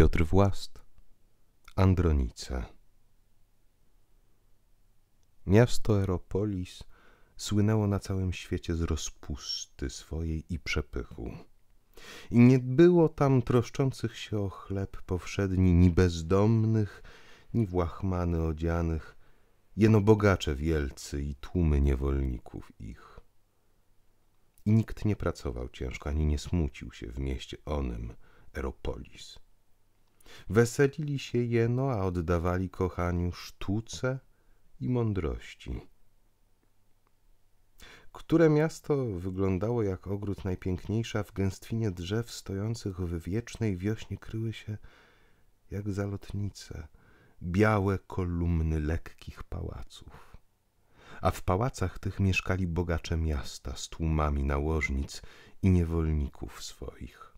Piotr Włast Andronice Miasto Aeropolis słynęło na całym świecie z rozpusty swojej i przepychu. I nie było tam troszczących się o chleb powszedni, ni bezdomnych, ni włachmany odzianych, jeno bogacze wielcy i tłumy niewolników ich. I nikt nie pracował ciężko, ani nie smucił się w mieście onym, Aeropolis. Weselili się jeno, a oddawali kochaniu sztuce i mądrości. Które miasto wyglądało jak ogród najpiękniejsza, w gęstwinie drzew stojących w wiecznej wiośnie kryły się jak zalotnice, białe kolumny lekkich pałaców. A w pałacach tych mieszkali bogacze miasta z tłumami nałożnic i niewolników swoich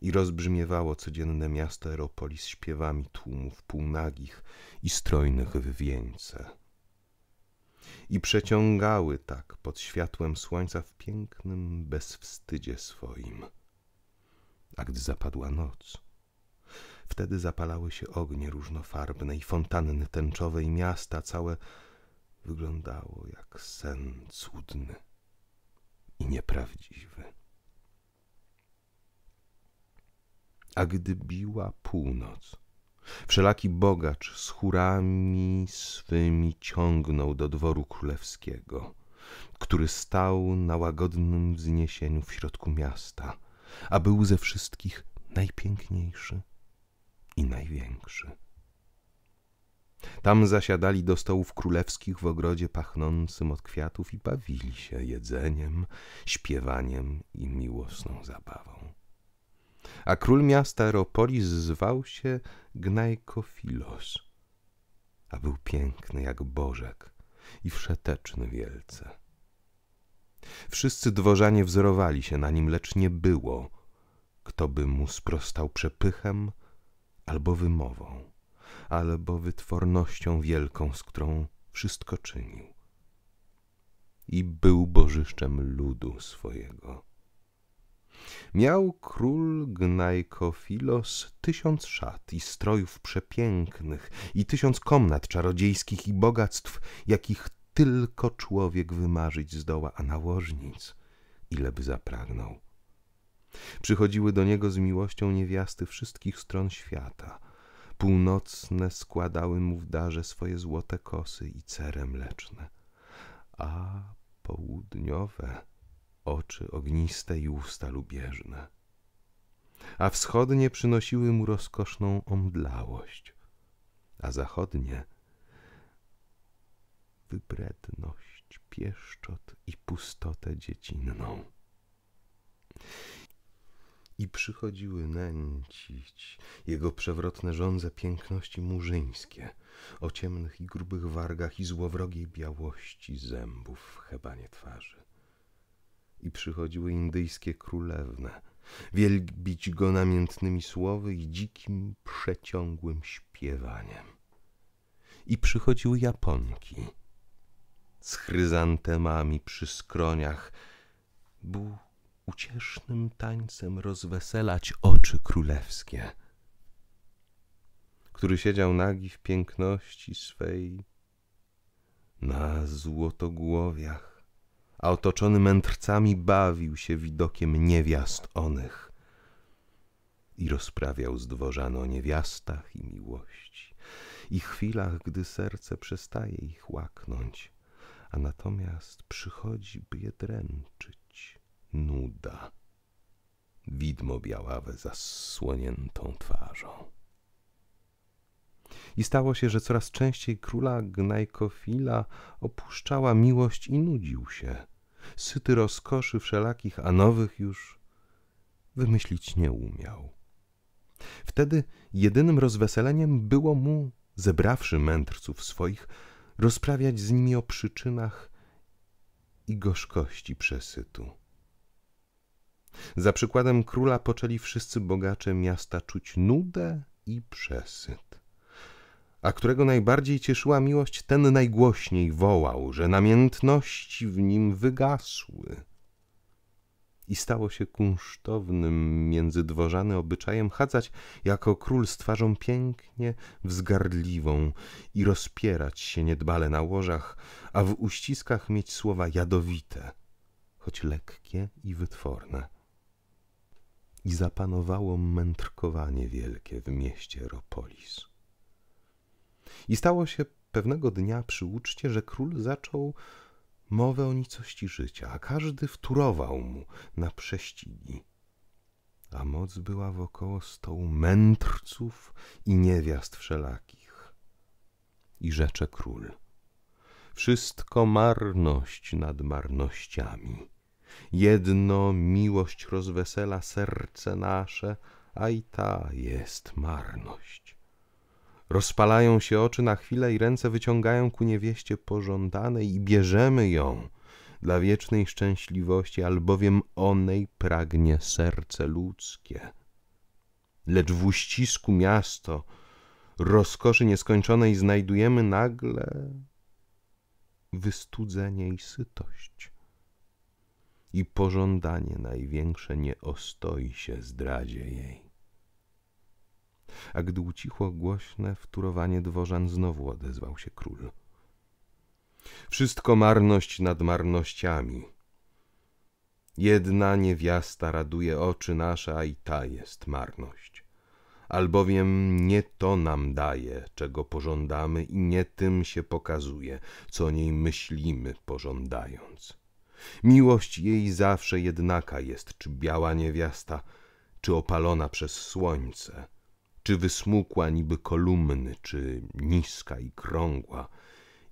i rozbrzmiewało codzienne miasto Aeropolis śpiewami tłumów półnagich i strojnych w wieńce. I przeciągały tak pod światłem słońca w pięknym bezwstydzie swoim. A gdy zapadła noc, wtedy zapalały się ognie różnofarbne i fontanny tęczowe i miasta całe wyglądało jak sen cudny i nieprawdziwy. A gdy biła północ, wszelaki bogacz z chórami swymi ciągnął do dworu królewskiego, który stał na łagodnym wzniesieniu w środku miasta, a był ze wszystkich najpiękniejszy i największy. Tam zasiadali do stołów królewskich w ogrodzie pachnącym od kwiatów i bawili się jedzeniem, śpiewaniem i miłosną zabawą a król miasta Ropolis zwał się Gnajkofilos, a był piękny jak bożek i wszeteczny wielce. Wszyscy dworzanie wzorowali się na nim, lecz nie było, kto by mu sprostał przepychem albo wymową, albo wytwornością wielką, z którą wszystko czynił. I był bożyszczem ludu swojego. Miał król Gnajkofilos tysiąc szat i strojów przepięknych i tysiąc komnat czarodziejskich i bogactw, jakich tylko człowiek wymarzyć zdoła, a nałożnic ileby zapragnął. Przychodziły do niego z miłością niewiasty wszystkich stron świata. Północne składały mu w darze swoje złote kosy i cere mleczne, a południowe oczy ogniste i usta lubieżne. A wschodnie przynosiły mu rozkoszną omdlałość, a zachodnie wybredność, pieszczot i pustotę dziecinną. I przychodziły nęcić jego przewrotne żądze piękności murzyńskie, o ciemnych i grubych wargach i złowrogiej białości zębów w hebanie twarzy i przychodziły indyjskie królewne, wielbić go namiętnymi słowy i dzikim, przeciągłym śpiewaniem. I przychodziły Japonki z chryzantemami przy skroniach. Był uciesznym tańcem rozweselać oczy królewskie, który siedział nagi w piękności swej na złotogłowiach a otoczony mędrcami bawił się widokiem niewiast onych i rozprawiał z dworzan o niewiastach i miłości i chwilach, gdy serce przestaje ich łaknąć, a natomiast przychodzi, by je dręczyć nuda, widmo białawe zasłoniętą twarzą. I stało się, że coraz częściej króla Gnajkofila opuszczała miłość i nudził się – syty rozkoszy wszelakich, a nowych już wymyślić nie umiał. Wtedy jedynym rozweseleniem było mu, zebrawszy mędrców swoich, rozprawiać z nimi o przyczynach i gorzkości przesytu. Za przykładem króla poczęli wszyscy bogacze miasta czuć nudę i przesyt a którego najbardziej cieszyła miłość, ten najgłośniej wołał, że namiętności w nim wygasły. I stało się kunsztownym między dworzany obyczajem chadzać jako król z twarzą pięknie wzgardliwą i rozpierać się niedbale na łożach, a w uściskach mieć słowa jadowite, choć lekkie i wytworne i zapanowało mędrkowanie wielkie w mieście Ropolis. I stało się pewnego dnia przy uczcie, że król zaczął mowę o nicości życia, a każdy wturował mu na prześcigi. A moc była wokoło stołu mędrców i niewiast wszelakich. I rzecze król, wszystko marność nad marnościami. Jedno miłość rozwesela serce nasze, a i ta jest marność. Rozpalają się oczy na chwilę i ręce wyciągają ku niewieście pożądanej i bierzemy ją dla wiecznej szczęśliwości, albowiem onej pragnie serce ludzkie. Lecz w uścisku miasto rozkoszy nieskończonej znajdujemy nagle wystudzenie i sytość. I pożądanie największe nie ostoi się zdradzie jej a gdy ucichło głośne wturowanie dworzan, znowu odezwał się król. Wszystko marność nad marnościami. Jedna niewiasta raduje oczy nasze, a i ta jest marność. Albowiem nie to nam daje, czego pożądamy i nie tym się pokazuje, co o niej myślimy pożądając. Miłość jej zawsze jednaka jest, czy biała niewiasta, czy opalona przez słońce – czy wysmukła niby kolumny, czy niska i krągła,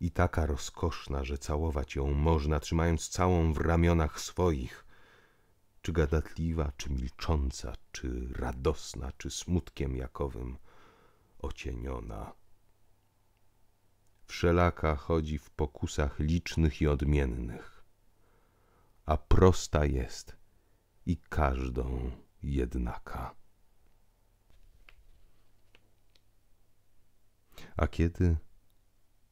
i taka rozkoszna, że całować ją można, trzymając całą w ramionach swoich, czy gadatliwa, czy milcząca, czy radosna, czy smutkiem jakowym ocieniona. Wszelaka chodzi w pokusach licznych i odmiennych, a prosta jest i każdą jednaka. A kiedy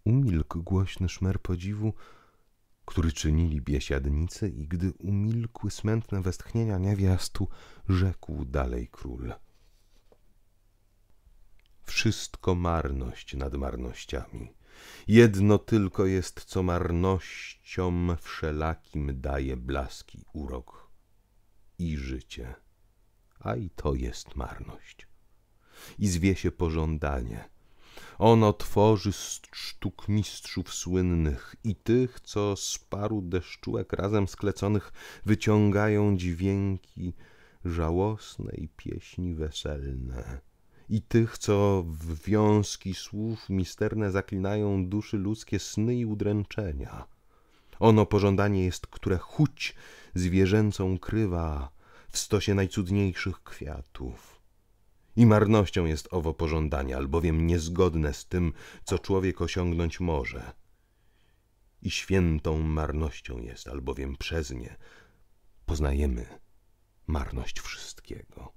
umilkł głośny szmer podziwu, który czynili biesiadnicy i gdy umilkły smętne westchnienia niewiastu, rzekł dalej król. Wszystko marność nad marnościami. Jedno tylko jest, co marnościom wszelakim daje blaski urok i życie, a i to jest marność. I zwie się pożądanie – ono tworzy sztuk mistrzów słynnych i tych, co z paru deszczułek razem skleconych wyciągają dźwięki żałosne i pieśni weselne. I tych, co w wiązki słów misterne zaklinają duszy ludzkie sny i udręczenia. Ono pożądanie jest, które chuć zwierzęcą krywa w stosie najcudniejszych kwiatów i marnością jest owo pożądanie, albowiem niezgodne z tym, co człowiek osiągnąć może. I świętą marnością jest, albowiem przez nie poznajemy marność wszystkiego.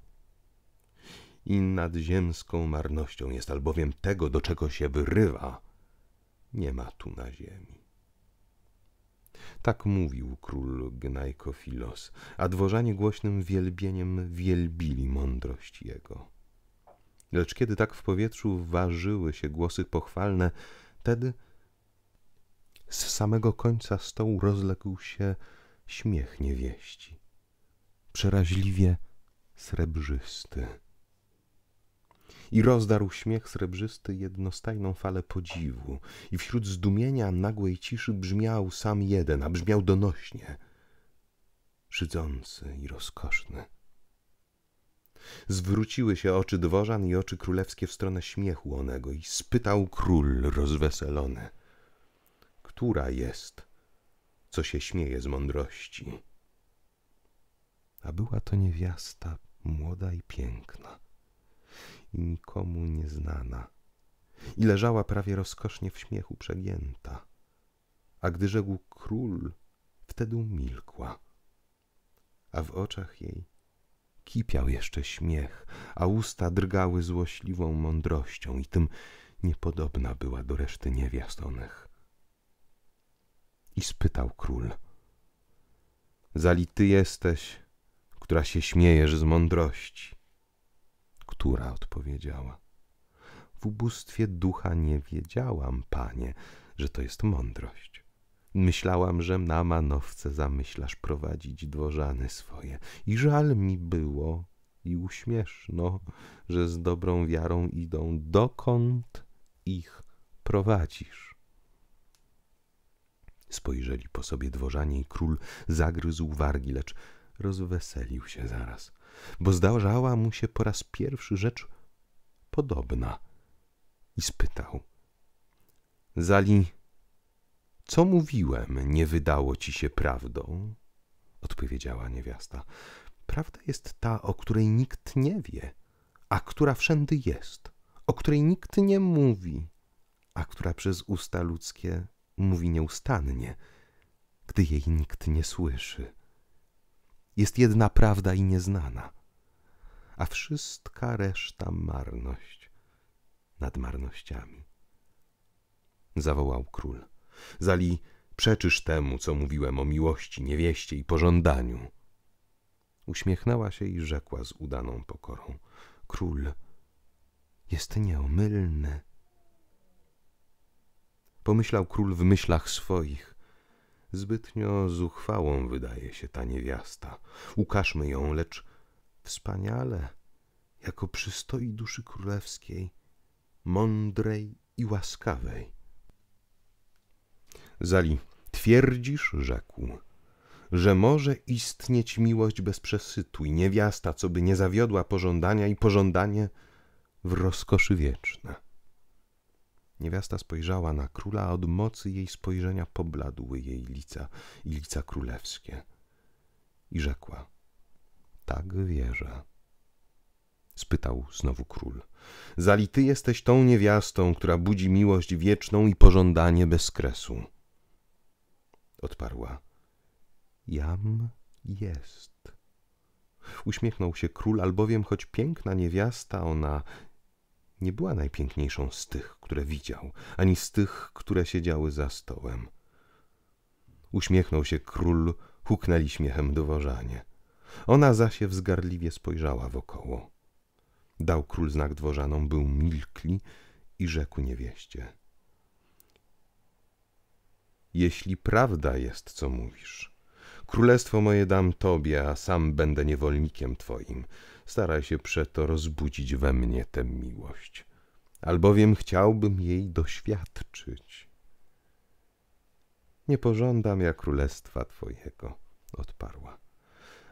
I nadziemską marnością jest, albowiem tego, do czego się wyrywa, nie ma tu na ziemi. Tak mówił król Gnajkofilos, a dworzanie głośnym wielbieniem wielbili mądrość jego. Lecz kiedy tak w powietrzu ważyły się głosy pochwalne, tedy z samego końca stołu rozległ się śmiech niewieści, przeraźliwie srebrzysty. I rozdarł śmiech srebrzysty jednostajną falę podziwu, i wśród zdumienia nagłej ciszy brzmiał sam jeden, a brzmiał donośnie, szydzący i rozkoszny. Zwróciły się oczy dworzan i oczy królewskie w stronę śmiechu onego i spytał król rozweselony. Która jest, co się śmieje z mądrości? A była to niewiasta, młoda i piękna, i nikomu nieznana, i leżała prawie rozkosznie w śmiechu przegięta. A gdy rzekł król, wtedy umilkła, a w oczach jej kipiał jeszcze śmiech, a usta drgały złośliwą mądrością i tym niepodobna była do reszty niewiast onych. I spytał król. Zali ty jesteś, która się śmiejesz z mądrości. Która odpowiedziała. W ubóstwie ducha nie wiedziałam, panie, że to jest mądrość. Myślałam, że na manowce zamyślasz prowadzić dworzany swoje. I żal mi było i uśmieszno, że z dobrą wiarą idą, dokąd ich prowadzisz. Spojrzeli po sobie dworzanie i król zagryzł wargi, lecz rozweselił się zaraz, bo zdarzała mu się po raz pierwszy rzecz podobna i spytał. Zali, co mówiłem, nie wydało ci się prawdą? odpowiedziała niewiasta. Prawda jest ta, o której nikt nie wie, a która wszędy jest, o której nikt nie mówi, a która przez usta ludzkie mówi nieustannie, gdy jej nikt nie słyszy. Jest jedna prawda i nieznana, a wszystka reszta marność nad marnościami. Zawołał król. Zali, przeczysz temu, co mówiłem o miłości, niewieście i pożądaniu. Uśmiechnęła się i rzekła z udaną pokorą. Król jest nieomylny. Pomyślał król w myślach swoich. Zbytnio zuchwałą wydaje się ta niewiasta. Ukażmy ją, lecz wspaniale, jako przystoi duszy królewskiej, mądrej i łaskawej. Zali, twierdzisz, rzekł, że może istnieć miłość bez przesytu i niewiasta, co by nie zawiodła pożądania i pożądanie w rozkoszy wieczna. Niewiasta spojrzała na króla, a od mocy jej spojrzenia pobladły jej lica i lica królewskie. I rzekła, tak wierzę. Spytał znowu król. Zali, ty jesteś tą niewiastą, która budzi miłość wieczną i pożądanie bez kresu odparła. Jam jest. Uśmiechnął się król, albowiem choć piękna niewiasta, ona nie była najpiękniejszą z tych, które widział, ani z tych, które siedziały za stołem. Uśmiechnął się król, huknęli śmiechem dworzanie. Ona zaś się wzgarliwie spojrzała wokoło. Dał król znak dworzanom, był milkli i rzekł niewieście – jeśli prawda jest, co mówisz. Królestwo moje dam Tobie, a sam będę niewolnikiem Twoim. Staraj się przeto rozbudzić we mnie tę miłość, albowiem chciałbym jej doświadczyć. Nie pożądam ja królestwa Twojego, odparła,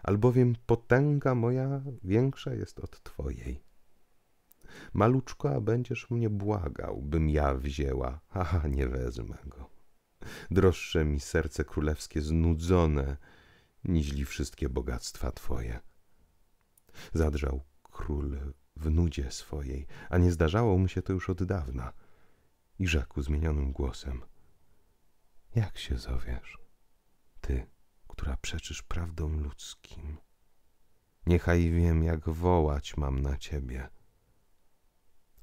albowiem potęga moja większa jest od Twojej. Maluczko, a będziesz mnie błagał, bym ja wzięła, a nie wezmę go droższe mi serce królewskie znudzone, niźli wszystkie bogactwa Twoje. Zadrzał król w nudzie swojej, a nie zdarzało mu się to już od dawna. I rzekł zmienionym głosem: Jak się zowiesz, ty, która przeczysz prawdom ludzkim? Niechaj wiem, jak wołać mam na ciebie.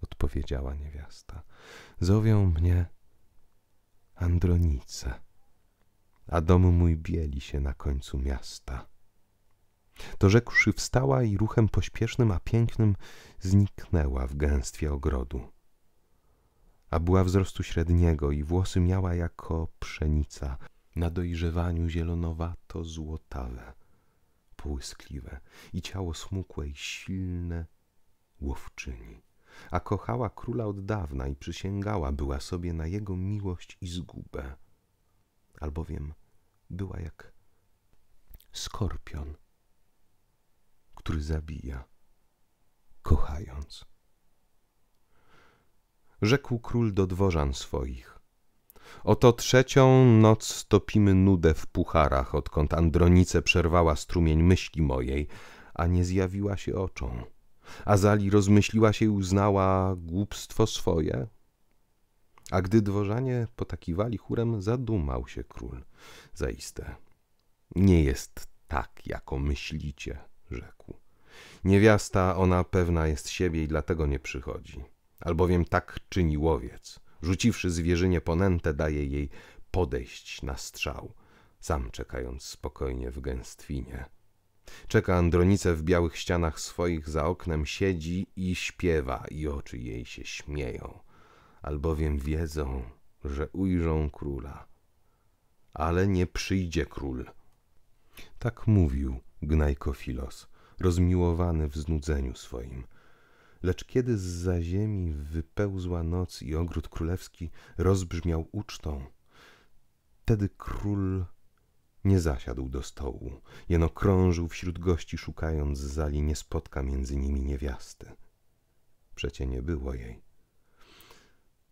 Odpowiedziała niewiasta: Zowią mnie Andronice, a dom mój bieli się na końcu miasta. To rzekłszy wstała i ruchem pośpiesznym, a pięknym zniknęła w gęstwie ogrodu. A była wzrostu średniego i włosy miała jako pszenica, na dojrzewaniu zielonowato-złotawe, połyskliwe i ciało smukłe i silne łowczyni a kochała króla od dawna i przysięgała była sobie na jego miłość i zgubę, albowiem była jak skorpion, który zabija, kochając. Rzekł król do dworzan swoich. Oto trzecią noc topimy nudę w pucharach, odkąd Andronice przerwała strumień myśli mojej, a nie zjawiła się oczom. Azali rozmyśliła się i uznała głupstwo swoje. A gdy dworzanie potakiwali chórem, zadumał się król. Zaiste, nie jest tak, jako myślicie, rzekł. Niewiasta ona pewna jest siebie i dlatego nie przychodzi. Albowiem tak czyni łowiec. Rzuciwszy zwierzynie ponętę, daje jej podejść na strzał, sam czekając spokojnie w gęstwinie. Czeka Andronice w białych ścianach swoich za oknem, siedzi i śpiewa, i oczy jej się śmieją, albowiem wiedzą, że ujrzą króla. Ale nie przyjdzie król. Tak mówił Gnajkofilos, rozmiłowany w znudzeniu swoim. Lecz kiedy z za ziemi wypełzła noc i ogród królewski rozbrzmiał ucztą, wtedy król nie zasiadł do stołu, jeno krążył wśród gości, szukając zali, nie spotka między nimi niewiasty. Przecie nie było jej.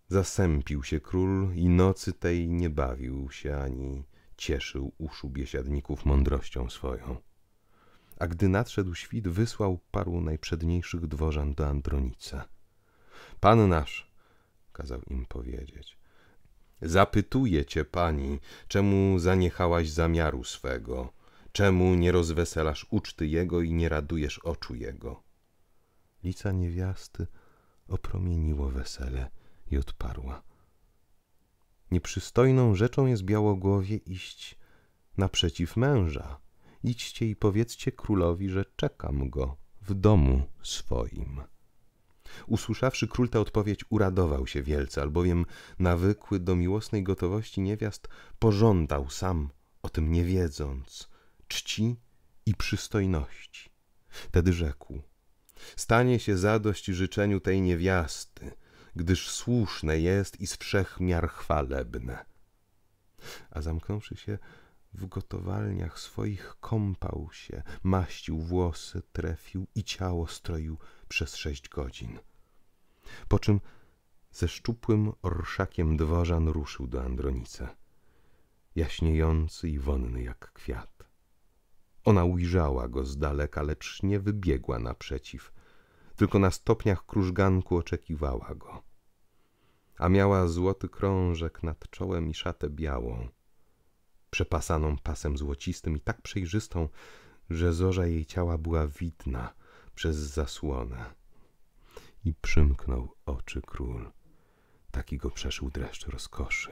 Zasępił się król i nocy tej nie bawił się ani cieszył uszu biesiadników mądrością swoją. A gdy nadszedł świt, wysłał paru najprzedniejszych dworzan do Andronica. Pan nasz, kazał im powiedzieć, Zapytuje cię pani, czemu zaniechałaś zamiaru swego, czemu nie rozweselasz uczty jego i nie radujesz oczu jego. Lica niewiasty opromieniło wesele i odparła. Nieprzystojną rzeczą jest białogłowie iść naprzeciw męża. Idźcie i powiedzcie królowi, że czekam go w domu swoim. Usłyszawszy król tę odpowiedź, uradował się wielce, albowiem nawykły do miłosnej gotowości niewiast pożądał sam, o tym nie wiedząc, czci i przystojności. Tedy rzekł: Stanie się zadość życzeniu tej niewiasty, gdyż słuszne jest i z wszech miar chwalebne. A zamknąwszy się w gotowalniach swoich, kąpał się, maścił włosy, trefił i ciało stroił przez sześć godzin. Po czym ze szczupłym orszakiem dworzan ruszył do andronice, jaśniejący i wonny jak kwiat. Ona ujrzała go z daleka, lecz nie wybiegła naprzeciw, tylko na stopniach krużganku oczekiwała go. A miała złoty krążek nad czołem i szatę białą, przepasaną pasem złocistym i tak przejrzystą, że zorza jej ciała była widna, przez zasłonę. I przymknął oczy król. Taki go przeszył dreszcz rozkoszy.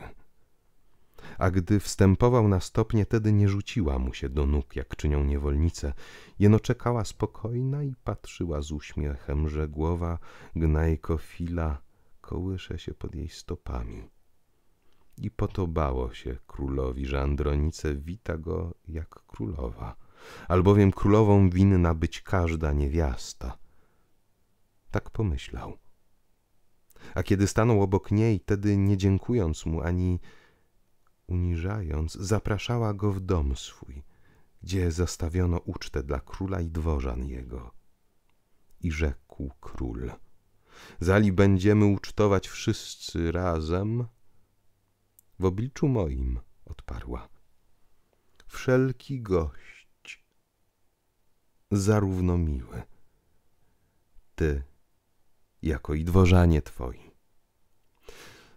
A gdy wstępował na stopnie, tedy nie rzuciła mu się do nóg, jak czynią niewolnice, jeno czekała spokojna i patrzyła z uśmiechem, że głowa gnajkofila kołysze się pod jej stopami. I podobało się królowi, że Andronice wita go jak królowa – albowiem królową winna być każda niewiasta. Tak pomyślał. A kiedy stanął obok niej, tedy nie dziękując mu ani uniżając, zapraszała go w dom swój, gdzie zastawiono ucztę dla króla i dworzan jego. I rzekł król: Zali będziemy ucztować wszyscy razem. W obliczu moim, odparła. Wszelki gość zarówno miły. Ty, jako i dworzanie twoi.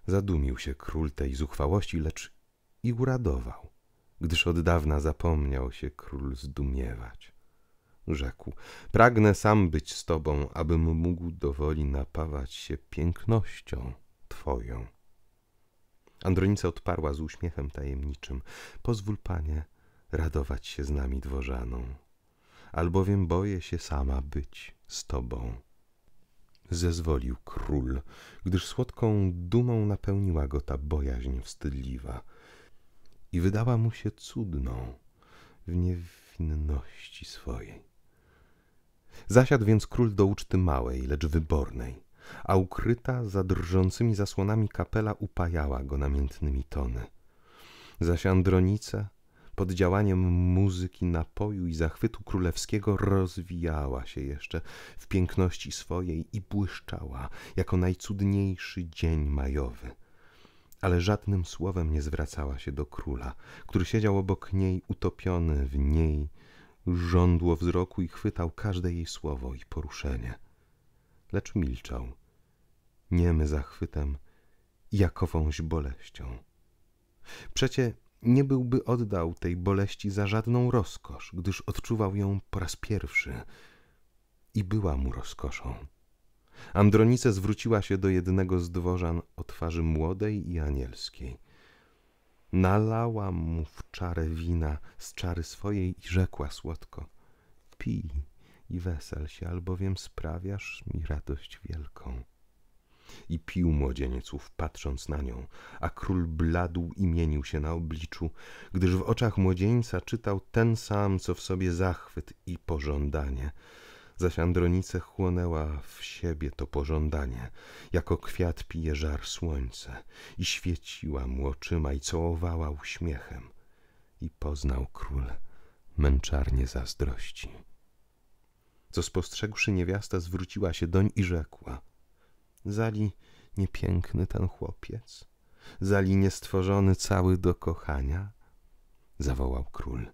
Zadumił się król tej zuchwałości, lecz i uradował, gdyż od dawna zapomniał się król zdumiewać. Rzekł, pragnę sam być z tobą, abym mógł dowoli napawać się pięknością twoją. Andronica odparła z uśmiechem tajemniczym, pozwól panie radować się z nami dworzaną albowiem boję się sama być z tobą. Zezwolił król, gdyż słodką dumą napełniła go ta bojaźń wstydliwa i wydała mu się cudną w niewinności swojej. Zasiadł więc król do uczty małej, lecz wybornej, a ukryta za drżącymi zasłonami kapela upajała go namiętnymi tony. Zaś Andronica pod działaniem muzyki, napoju i zachwytu królewskiego rozwijała się jeszcze w piękności swojej i błyszczała jako najcudniejszy dzień majowy. Ale żadnym słowem nie zwracała się do króla, który siedział obok niej utopiony w niej, żądło wzroku i chwytał każde jej słowo i poruszenie. Lecz milczał, niemy zachwytem i jakowąś boleścią. Przecie nie byłby oddał tej boleści za żadną rozkosz, gdyż odczuwał ją po raz pierwszy i była mu rozkoszą. Andronice zwróciła się do jednego z dworzan o twarzy młodej i anielskiej. Nalała mu w czarę wina z czary swojej i rzekła słodko: Pij i wesel się, albowiem sprawiasz mi radość wielką. I pił młodzieniec ów, patrząc na nią, a król bladł i mienił się na obliczu, gdyż w oczach młodzieńca czytał ten sam, co w sobie zachwyt i pożądanie zaś Andronice chłonęła w siebie to pożądanie, jako kwiat pije żar słońce, i świeciła mu oczyma i całowała uśmiechem. I poznał król męczarnie zazdrości. Co spostrzegłszy niewiasta, zwróciła się doń i rzekła – Zali niepiękny ten chłopiec, Zali niestworzony cały do kochania, zawołał król.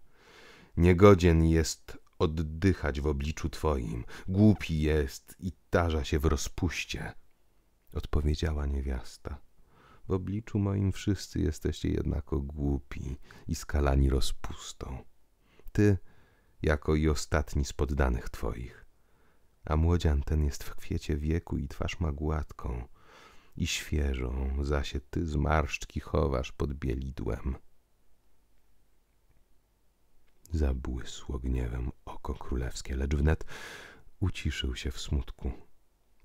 Niegodzien jest oddychać w obliczu twoim, głupi jest i tarza się w rozpuście, odpowiedziała niewiasta. W obliczu moim wszyscy jesteście jednako głupi i skalani rozpustą. Ty, jako i ostatni z poddanych twoich a młodzian ten jest w kwiecie wieku i twarz ma gładką i świeżą, zasie ty zmarszczki chowasz pod bielidłem. Zabłysło gniewem oko królewskie, lecz wnet uciszył się w smutku.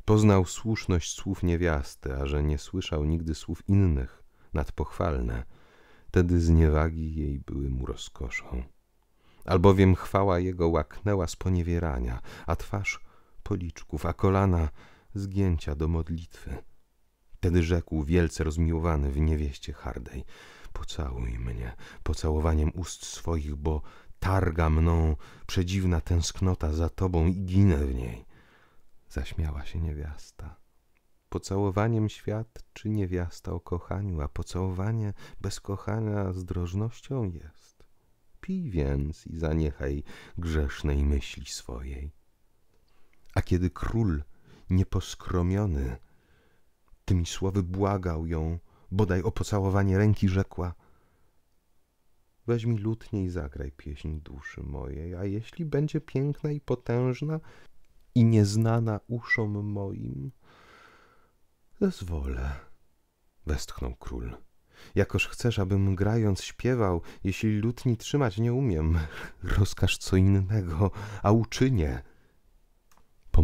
Poznał słuszność słów niewiasty, a że nie słyszał nigdy słów innych, nadpochwalne, tedy zniewagi jej były mu rozkoszą. Albowiem chwała jego łaknęła z poniewierania, a twarz policzków, a kolana zgięcia do modlitwy. Tedy rzekł wielce rozmiłowany w niewieście Hardej, pocałuj mnie pocałowaniem ust swoich, bo targa mną przedziwna tęsknota za tobą i ginę w niej. Zaśmiała się niewiasta. Pocałowaniem czy niewiasta o kochaniu, a pocałowanie bez kochania zdrożnością jest. Pij więc i zaniechaj grzesznej myśli swojej. A kiedy król, nieposkromiony, tymi słowy błagał ją, bodaj o pocałowanie ręki, rzekła Weź mi i zagraj pieśń duszy mojej, a jeśli będzie piękna i potężna i nieznana uszom moim, zezwolę, westchnął król. Jakoż chcesz, abym grając śpiewał, jeśli lutni trzymać nie umiem, rozkaż co innego, a uczynię.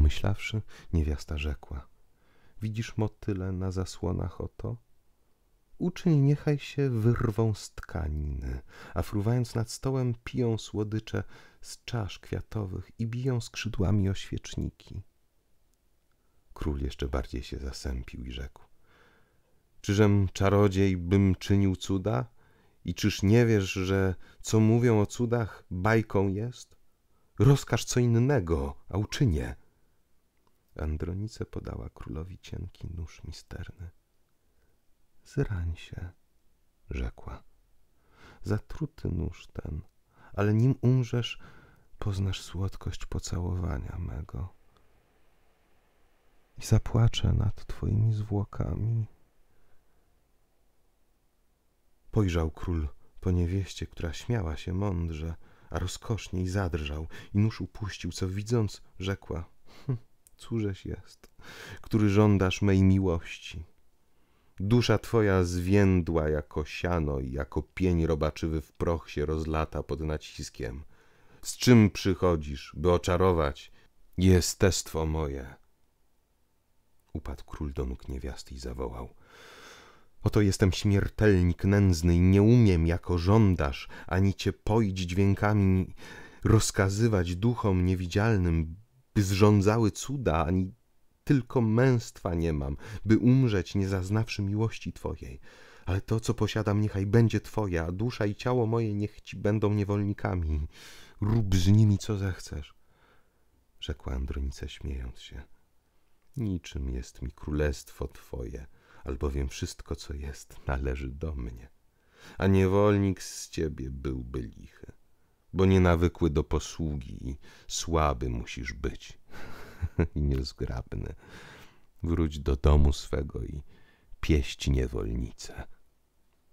Pomyślawszy, niewiasta rzekła: Widzisz motyle na zasłonach oto? Uczyń niechaj się wyrwą z tkaniny, a fruwając nad stołem piją słodycze z czasz kwiatowych i biją skrzydłami o świeczniki. Król jeszcze bardziej się zasępił i rzekł: Czyżem czarodziej bym czynił cuda? I czyż nie wiesz, że co mówią o cudach bajką jest? Rozkaż co innego, a uczynię. Andronice podała królowi cienki nóż misterny. Zrań się, rzekła. Zatruty nóż ten, ale nim umrzesz, poznasz słodkość pocałowania mego. I zapłaczę nad twoimi zwłokami. Pojrzał król po niewieście, która śmiała się mądrze, a rozkosznie i zadrżał, i nóż upuścił, co widząc, rzekła. Hm cóżeś jest, który żądasz mej miłości? Dusza twoja zwiędła jako siano i jako pień robaczywy w proch się rozlata pod naciskiem. Z czym przychodzisz, by oczarować jestestwo moje? Upadł król do nóg niewiasty i zawołał. Oto jestem śmiertelnik nędzny i nie umiem jako żądasz ani cię poić dźwiękami, rozkazywać duchom niewidzialnym, by zrządzały cuda, ani tylko męstwa nie mam, by umrzeć nie zaznawszy miłości Twojej. Ale to, co posiadam, niechaj będzie Twoje, a dusza i ciało moje niech Ci będą niewolnikami. Rób z nimi, co zechcesz. Rzekła Andronica, śmiejąc się. Niczym jest mi królestwo Twoje, albowiem wszystko, co jest, należy do mnie, a niewolnik z Ciebie byłby lichy bo nienawykły do posługi i słaby musisz być i niezgrabny. Wróć do domu swego i pieść niewolnicę.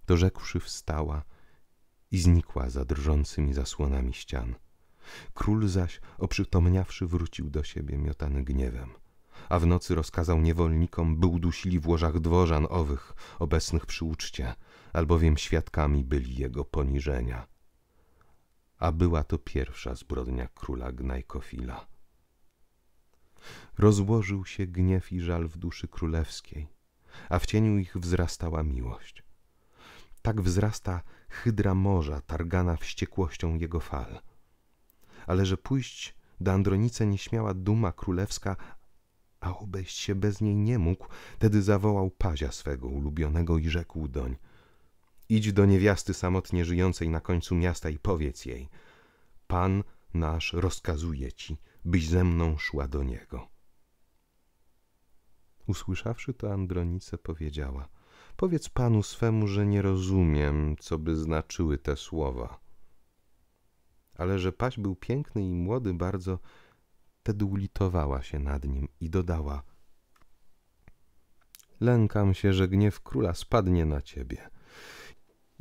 To rzekłszy wstała i znikła za drżącymi zasłonami ścian. Król zaś, oprzytomniawszy, wrócił do siebie miotany gniewem, a w nocy rozkazał niewolnikom, by udusili w łożach dworzan owych obecnych przy uczcie, albowiem świadkami byli jego poniżenia – a była to pierwsza zbrodnia króla Gnajkofila. Rozłożył się gniew i żal w duszy królewskiej, a w cieniu ich wzrastała miłość. Tak wzrasta hydra morza, targana wściekłością jego fal. Ale że pójść do Andronice nie śmiała duma królewska, a obejść się bez niej nie mógł, tedy zawołał pazia swego ulubionego i rzekł doń – Idź do niewiasty samotnie żyjącej na końcu miasta i powiedz jej: Pan nasz rozkazuje ci, byś ze mną szła do niego. Usłyszawszy to, Andronice powiedziała: Powiedz panu swemu, że nie rozumiem, co by znaczyły te słowa. Ale że paś był piękny i młody bardzo, wtedy ulitowała się nad nim i dodała: Lękam się, że gniew króla spadnie na ciebie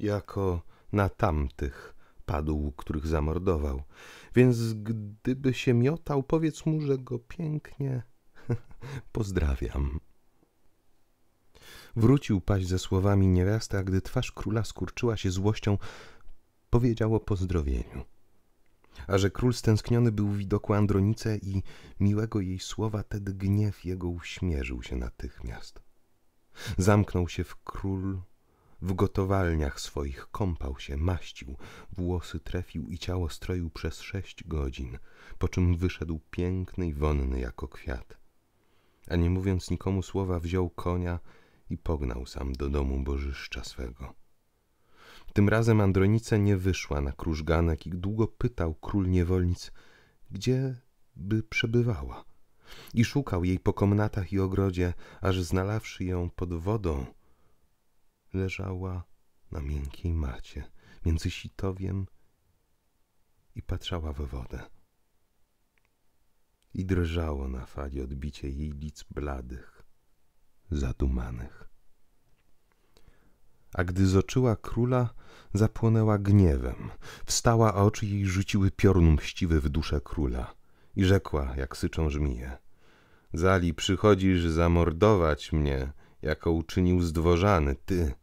jako na tamtych padł, których zamordował. Więc gdyby się miotał, powiedz mu, że go pięknie pozdrawiam. Wrócił paść ze słowami niewiasta, a gdy twarz króla skurczyła się złością, powiedział o pozdrowieniu. A że król stęskniony był widoku Andronice i miłego jej słowa, tedy gniew jego uśmierzył się natychmiast. Zamknął się w król w gotowalniach swoich kąpał się, maścił, włosy trefił i ciało stroił przez sześć godzin, po czym wyszedł piękny i wonny jako kwiat. A nie mówiąc nikomu słowa, wziął konia i pognał sam do domu bożyszcza swego. Tym razem Andronice nie wyszła na krużganek i długo pytał król niewolnic, gdzie by przebywała. I szukał jej po komnatach i ogrodzie, aż znalawszy ją pod wodą – leżała na miękkiej macie między sitowiem i patrzała we wodę. I drżało na fali odbicie jej lic bladych, zadumanych. A gdy zoczyła króla, zapłonęła gniewem. Wstała, a oczy jej rzuciły piorun mściwy w duszę króla. I rzekła, jak syczą żmije, Zali, przychodzisz zamordować mnie, jako uczynił zdworzany ty,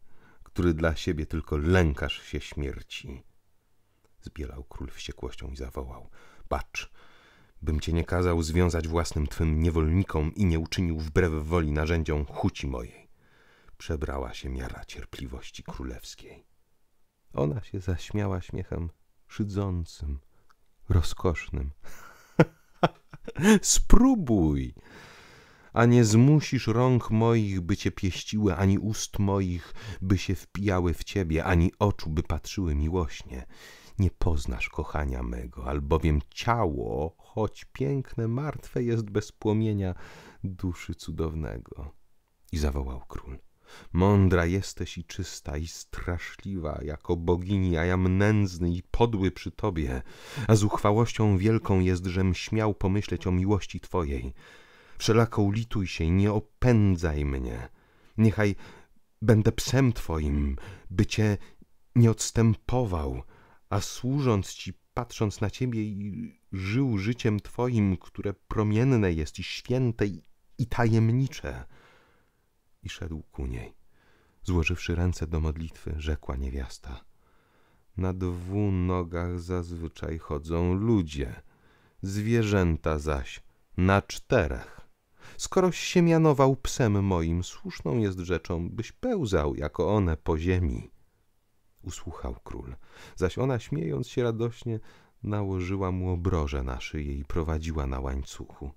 który dla siebie tylko lękasz się śmierci. Zbielał król wściekłością i zawołał. Patrz, bym cię nie kazał związać własnym twym niewolnikom i nie uczynił wbrew woli narzędziom chuci mojej. Przebrała się miara cierpliwości królewskiej. Ona się zaśmiała śmiechem szydzącym, rozkosznym. Spróbuj! a nie zmusisz rąk moich, by cię pieściły, ani ust moich, by się wpijały w ciebie, ani oczu, by patrzyły miłośnie. Nie poznasz kochania mego, albowiem ciało, choć piękne, martwe jest bez płomienia duszy cudownego. I zawołał król. Mądra jesteś i czysta i straszliwa, jako bogini, a ja nędzny i podły przy tobie, a uchwałością wielką jest, żem śmiał pomyśleć o miłości twojej. Wszelako ulituj się i nie opędzaj mnie. Niechaj będę psem Twoim, by Cię nie odstępował, a służąc Ci, patrząc na Ciebie i żył życiem Twoim, które promienne jest i święte i tajemnicze. I szedł ku niej. Złożywszy ręce do modlitwy, rzekła niewiasta. Na dwu nogach zazwyczaj chodzą ludzie, zwierzęta zaś na czterech. Skoroś się mianował psem moim, słuszną jest rzeczą, byś pełzał jako one po ziemi. Usłuchał król, zaś ona śmiejąc się radośnie, nałożyła mu obroże na szyję i prowadziła na łańcuchu.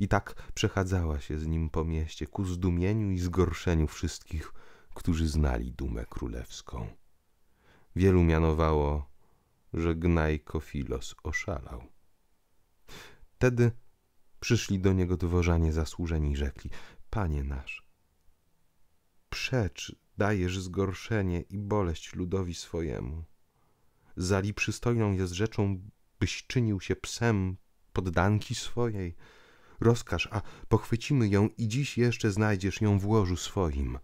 I tak przechadzała się z nim po mieście ku zdumieniu i zgorszeniu wszystkich, którzy znali dumę królewską. Wielu mianowało, że gnajko Filos oszalał. Tedy Przyszli do niego dworzanie zasłużeni i rzekli: Panie nasz, przecz dajesz zgorszenie i boleść ludowi swojemu. Zali przystojną jest rzeczą, byś czynił się psem poddanki swojej. Rozkaż, a pochwycimy ją i dziś jeszcze znajdziesz ją w łożu swoim.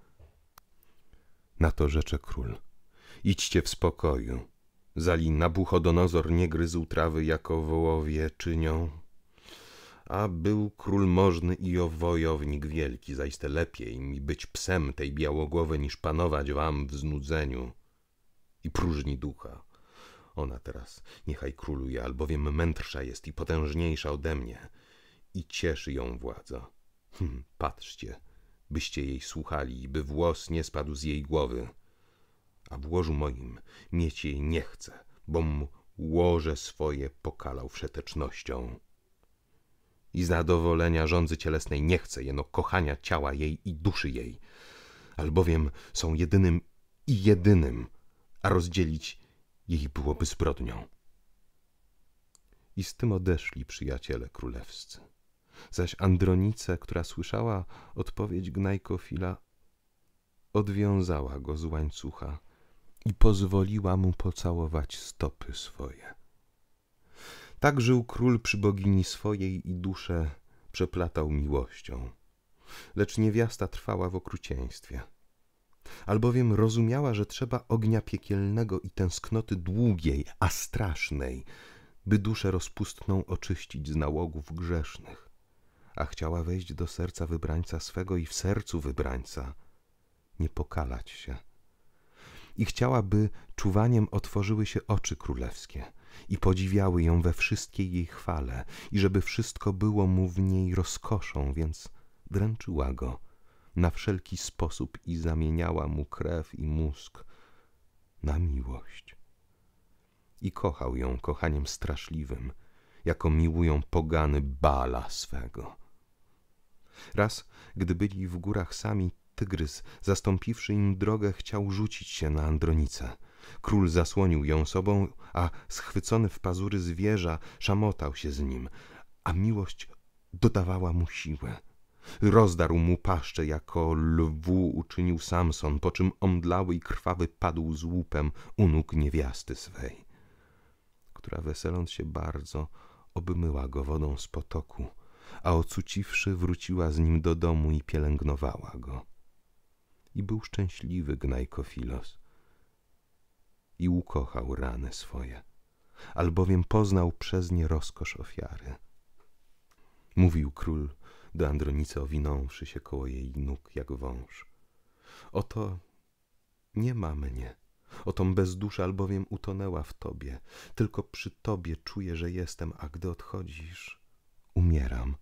Na to rzecze król. Idźcie w spokoju. Zali Nabuchodonozor nie gryzł trawy jako wołowie czynią a był król możny i o wojownik wielki, zaiste lepiej mi być psem tej białogłowy, niż panować wam w znudzeniu. I próżni ducha. Ona teraz niechaj króluje, albowiem mędrsza jest i potężniejsza ode mnie. I cieszy ją władza. Hm, patrzcie, byście jej słuchali i by włos nie spadł z jej głowy. A w łożu moim mieć jej nie chcę, bom łoże swoje pokalał wszetecznością i zadowolenia żądzy cielesnej nie chce, jeno kochania ciała jej i duszy jej, albowiem są jedynym i jedynym, a rozdzielić jej byłoby zbrodnią. I z tym odeszli przyjaciele królewscy. Zaś Andronice, która słyszała odpowiedź Gnajkofila, odwiązała go z łańcucha i pozwoliła mu pocałować stopy swoje. Tak żył król przy bogini swojej i duszę przeplatał miłością. Lecz niewiasta trwała w okrucieństwie. Albowiem rozumiała, że trzeba ognia piekielnego i tęsknoty długiej, a strasznej, by duszę rozpustną oczyścić z nałogów grzesznych, a chciała wejść do serca wybrańca swego i w sercu wybrańca nie pokalać się. I chciała, by czuwaniem otworzyły się oczy królewskie, i podziwiały ją we wszystkiej jej chwale, i żeby wszystko było mu w niej rozkoszą, więc dręczyła go na wszelki sposób i zamieniała mu krew i mózg na miłość. I kochał ją kochaniem straszliwym, jako miłują pogany bala swego. Raz, gdy byli w górach sami, tygrys, zastąpiwszy im drogę, chciał rzucić się na Andronicę – Król zasłonił ją sobą, a schwycony w pazury zwierza szamotał się z nim, a miłość dodawała mu siłę. Rozdarł mu paszczę, jako lwu uczynił Samson, po czym omdlały i krwawy padł z łupem u nóg niewiasty swej, która weseląc się bardzo obmyła go wodą z potoku, a ocuciwszy wróciła z nim do domu i pielęgnowała go. I był szczęśliwy Gnajkofilos i ukochał rany swoje, albowiem poznał przez nie rozkosz ofiary. Mówił król do Andronicy, owinąwszy się koło jej nóg jak wąż. Oto nie ma mnie, o bez duszy, albowiem utonęła w tobie. Tylko przy tobie czuję, że jestem, a gdy odchodzisz, umieram.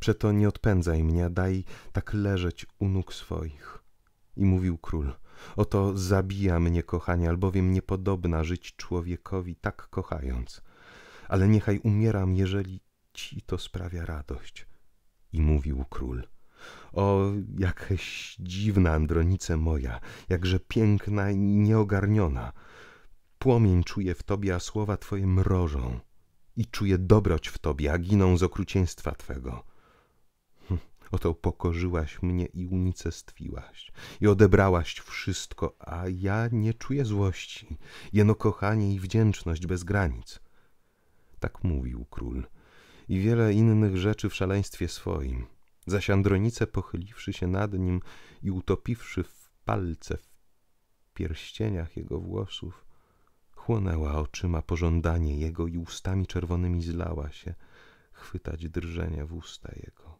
Przeto nie odpędzaj mnie, daj tak leżeć u nóg swoich. I mówił król – Oto zabija mnie kochanie, albowiem niepodobna żyć człowiekowi tak kochając. Ale niechaj umieram, jeżeli ci to sprawia radość. I mówił król. O, jakaś dziwna Andronice moja, jakże piękna i nieogarniona. Płomień czuję w tobie, a słowa twoje mrożą. I czuję dobroć w tobie, a giną z okrucieństwa twego. Oto pokorzyłaś mnie i unicestwiłaś, i odebrałaś wszystko, a ja nie czuję złości, jeno kochanie i wdzięczność bez granic. Tak mówił król i wiele innych rzeczy w szaleństwie swoim. Zaś Andronice, pochyliwszy się nad nim i utopiwszy w palce w pierścieniach jego włosów, chłonęła oczyma pożądanie jego i ustami czerwonymi zlała się, chwytać drżenie w usta jego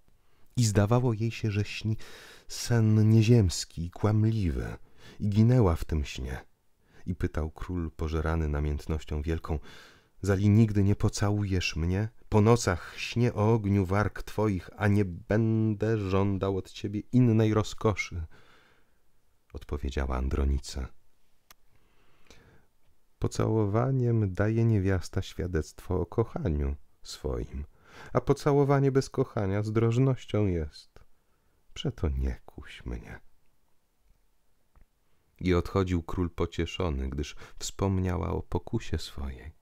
i zdawało jej się, że śni sen nieziemski i kłamliwy, i ginęła w tym śnie. I pytał król, pożerany namiętnością wielką, Zali nigdy nie pocałujesz mnie? Po nocach śnie o ogniu warg twoich, a nie będę żądał od ciebie innej rozkoszy. Odpowiedziała Andronica. Pocałowaniem daje niewiasta świadectwo o kochaniu swoim – a pocałowanie bez kochania z drożnością jest. Przeto nie kuś mnie. I odchodził król pocieszony, gdyż wspomniała o pokusie swojej.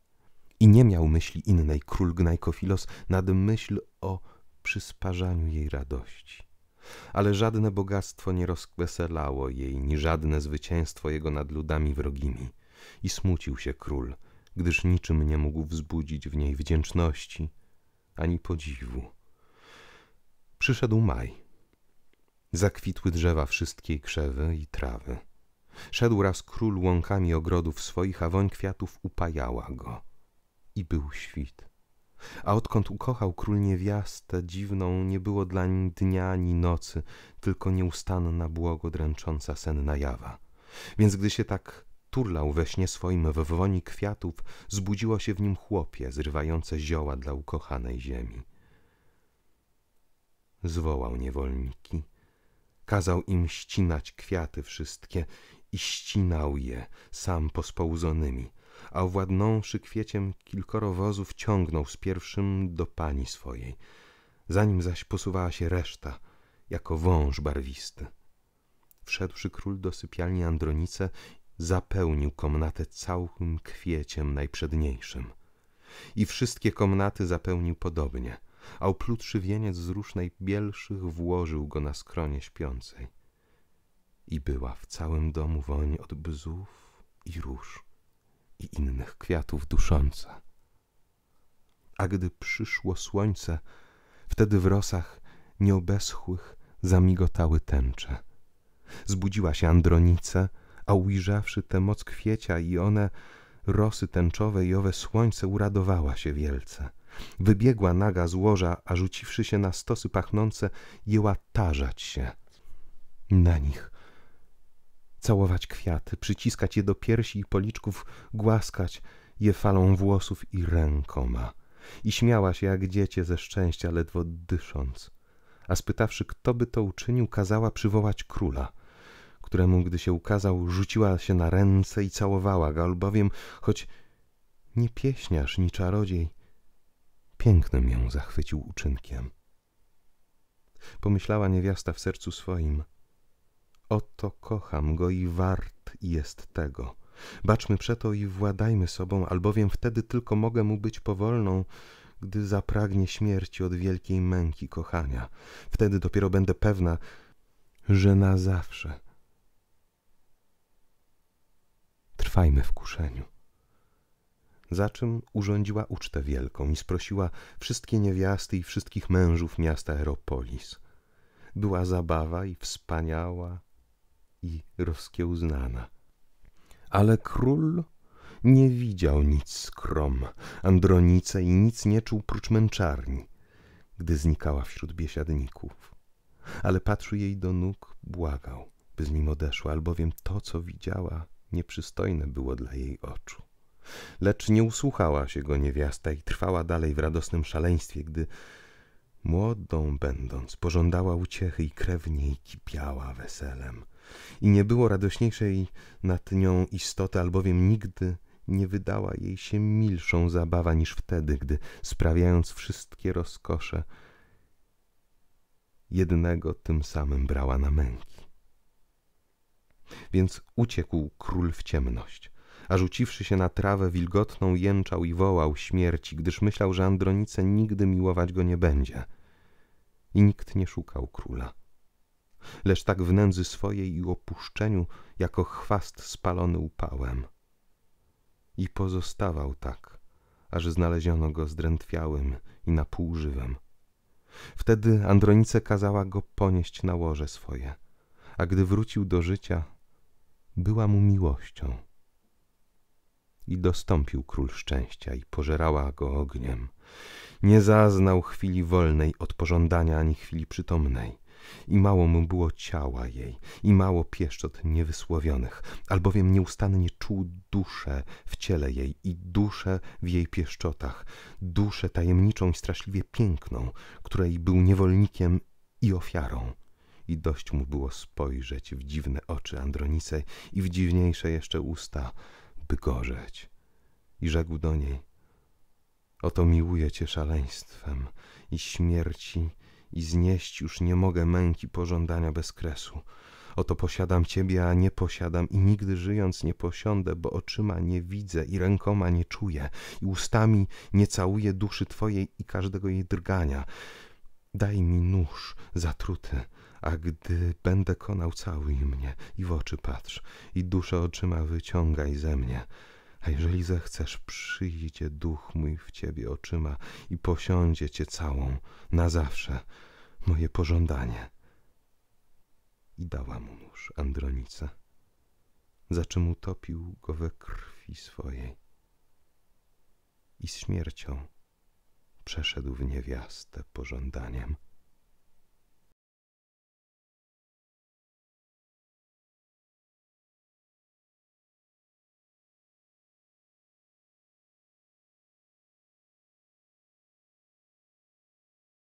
I nie miał myśli innej król Gnajkofilos nad myśl o przysparzaniu jej radości. Ale żadne bogactwo nie rozweselało jej, ni żadne zwycięstwo jego nad ludami wrogimi. I smucił się król, gdyż niczym nie mógł wzbudzić w niej wdzięczności – ani podziwu. Przyszedł maj. Zakwitły drzewa wszystkiej krzewy i trawy. Szedł raz król łąkami ogrodów swoich, a woń kwiatów upajała go. I był świt. A odkąd ukochał król niewiastę dziwną, nie było dlań dnia ani nocy, tylko nieustanna błogo dręcząca senna jawa. Więc gdy się tak turlał we śnie swoim w woni kwiatów, zbudziło się w nim chłopie zrywające zioła dla ukochanej ziemi. Zwołał niewolniki, kazał im ścinać kwiaty wszystkie i ścinał je sam pospołzonymi, a owładnąwszy kwieciem kilkoro wozów ciągnął z pierwszym do pani swojej, zanim zaś posuwała się reszta, jako wąż barwisty. Wszedłszy król do sypialni Andronice zapełnił komnatę całym kwieciem najprzedniejszym. I wszystkie komnaty zapełnił podobnie, a uplutszy wieniec z róż najbielszych włożył go na skronie śpiącej. I była w całym domu woń od bzów i róż i innych kwiatów dusząca. A gdy przyszło słońce, wtedy w rosach nieobeschłych zamigotały tęcze. Zbudziła się Andronica, a ujrzawszy tę moc kwiecia i one rosy tęczowe i owe słońce, uradowała się wielce. Wybiegła naga z łoża, a rzuciwszy się na stosy pachnące, jęła tarzać się na nich całować kwiaty, przyciskać je do piersi i policzków, głaskać je falą włosów i rękoma. I śmiała się jak dziecię ze szczęścia, ledwo dysząc. A spytawszy, kto by to uczynił, kazała przywołać króla któremu, gdy się ukazał, rzuciła się na ręce i całowała go, albowiem, choć nie pieśniarz ni czarodziej, pięknym ją zachwycił uczynkiem. Pomyślała niewiasta w sercu swoim – Oto kocham go i wart jest tego. Baczmy przeto i władajmy sobą, albowiem wtedy tylko mogę mu być powolną, gdy zapragnie śmierci od wielkiej męki kochania. Wtedy dopiero będę pewna, że na zawsze trwajmy w kuszeniu. Za czym urządziła ucztę wielką i sprosiła wszystkie niewiasty i wszystkich mężów miasta Aeropolis. Była zabawa i wspaniała i rozkiełznana. Ale król nie widział nic skrom, Andronice i nic nie czuł prócz męczarni, gdy znikała wśród biesiadników. Ale patrzył jej do nóg, błagał, by z nim odeszła, albowiem to, co widziała, nieprzystojne było dla jej oczu. Lecz nie usłuchała się go niewiasta i trwała dalej w radosnym szaleństwie, gdy młodą będąc pożądała uciechy i krew niej kipiała weselem. I nie było radośniejszej nad nią istoty, albowiem nigdy nie wydała jej się milszą zabawa niż wtedy, gdy sprawiając wszystkie rozkosze, jednego tym samym brała na męki. Więc uciekł król w ciemność. A rzuciwszy się na trawę wilgotną, jęczał i wołał śmierci, gdyż myślał, że Andronice nigdy miłować go nie będzie. I nikt nie szukał króla. Lecz tak w nędzy swojej i opuszczeniu, jako chwast spalony upałem. I pozostawał tak, aż znaleziono go zdrętwiałym i napółżywem. Wtedy Andronice kazała go ponieść na łoże swoje, a gdy wrócił do życia, była mu miłością. I dostąpił król szczęścia i pożerała go ogniem. Nie zaznał chwili wolnej od pożądania ani chwili przytomnej. I mało mu było ciała jej, i mało pieszczot niewysłowionych, albowiem nieustannie czuł duszę w ciele jej i duszę w jej pieszczotach, duszę tajemniczą i straszliwie piękną, której był niewolnikiem i ofiarą i dość mu było spojrzeć w dziwne oczy Andronise i w dziwniejsze jeszcze usta, by gorzeć. I rzekł do niej: Oto miłuję cię szaleństwem i śmierci, i znieść już nie mogę męki pożądania bez kresu. Oto posiadam ciebie, a nie posiadam, i nigdy żyjąc nie posiądę, bo oczyma nie widzę i rękoma nie czuję, i ustami nie całuję duszy twojej i każdego jej drgania. Daj mi nóż zatruty, a gdy będę konał, całuj mnie i w oczy patrz, i duszę oczyma wyciągaj ze mnie. A jeżeli zechcesz, przyjdzie duch mój w ciebie oczyma i posiądzie cię całą, na zawsze, moje pożądanie. I dała mu nóż Andronica, za czym utopił go we krwi swojej. I śmiercią przeszedł w niewiastę pożądaniem.